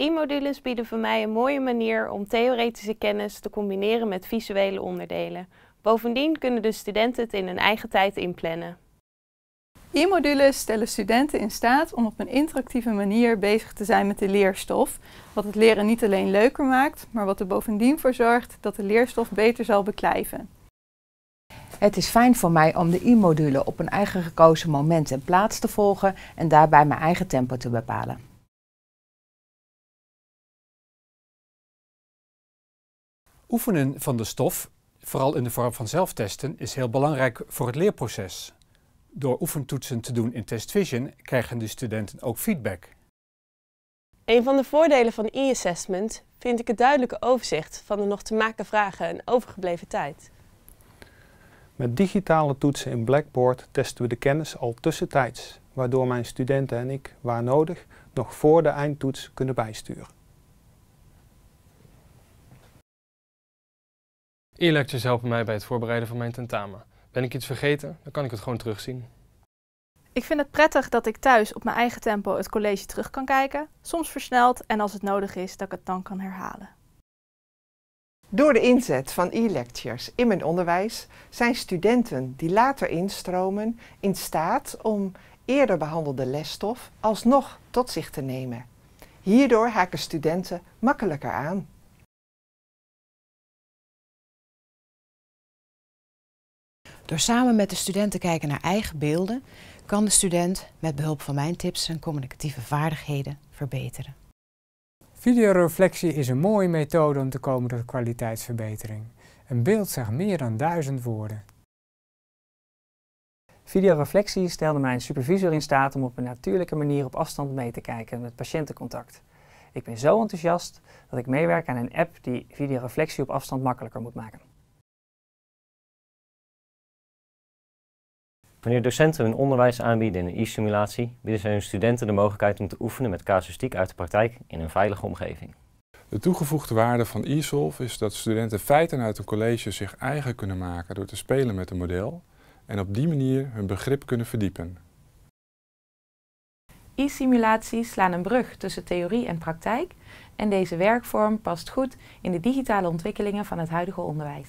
E-modules bieden voor mij een mooie manier om theoretische kennis te combineren met visuele onderdelen. Bovendien kunnen de studenten het in hun eigen tijd inplannen. E-modules stellen studenten in staat om op een interactieve manier bezig te zijn met de leerstof, wat het leren niet alleen leuker maakt, maar wat er bovendien voor zorgt dat de leerstof beter zal beklijven. Het is fijn voor mij om de e-module op een eigen gekozen moment en plaats te volgen en daarbij mijn eigen tempo te bepalen. Oefenen van de stof, vooral in de vorm van zelftesten, is heel belangrijk voor het leerproces. Door oefentoetsen te doen in TestVision krijgen de studenten ook feedback. Een van de voordelen van e-assessment vind ik het duidelijke overzicht van de nog te maken vragen en overgebleven tijd. Met digitale toetsen in Blackboard testen we de kennis al tussentijds, waardoor mijn studenten en ik, waar nodig, nog voor de eindtoets kunnen bijsturen. E-lectures helpen mij bij het voorbereiden van mijn tentamen. Ben ik iets vergeten, dan kan ik het gewoon terugzien. Ik vind het prettig dat ik thuis op mijn eigen tempo het college terug kan kijken, soms versneld en als het nodig is dat ik het dan kan herhalen. Door de inzet van e-lectures in mijn onderwijs zijn studenten die later instromen in staat om eerder behandelde lesstof alsnog tot zich te nemen. Hierdoor haken studenten makkelijker aan. Door samen met de student te kijken naar eigen beelden, kan de student met behulp van mijn tips zijn communicatieve vaardigheden verbeteren. Videoreflectie is een mooie methode om te komen tot kwaliteitsverbetering. Een beeld zegt meer dan duizend woorden. Videoreflectie stelde mijn supervisor in staat om op een natuurlijke manier op afstand mee te kijken met patiëntencontact. Ik ben zo enthousiast dat ik meewerk aan een app die videoreflectie op afstand makkelijker moet maken. Wanneer docenten hun onderwijs aanbieden in een e-simulatie, bieden ze hun studenten de mogelijkheid om te oefenen met casuïstiek uit de praktijk in een veilige omgeving. De toegevoegde waarde van eSolve is dat studenten feiten uit een college zich eigen kunnen maken door te spelen met een model en op die manier hun begrip kunnen verdiepen. E-simulaties slaan een brug tussen theorie en praktijk en deze werkvorm past goed in de digitale ontwikkelingen van het huidige onderwijs.